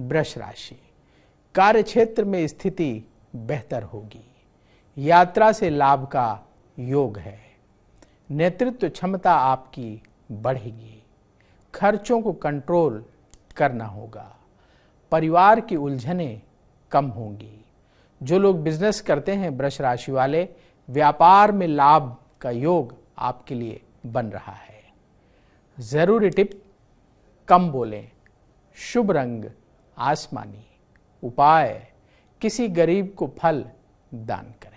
वृष राशि कार्य क्षेत्र में स्थिति बेहतर होगी यात्रा से लाभ का योग है नेतृत्व क्षमता आपकी बढ़ेगी खर्चों को कंट्रोल करना होगा परिवार की उलझने कम होंगी जो लोग बिजनेस करते हैं वृष राशि वाले व्यापार में लाभ का योग आपके लिए बन रहा है ज़रूरी टिप कम बोलें शुभ रंग आसमानी उपाय किसी गरीब को फल दान करें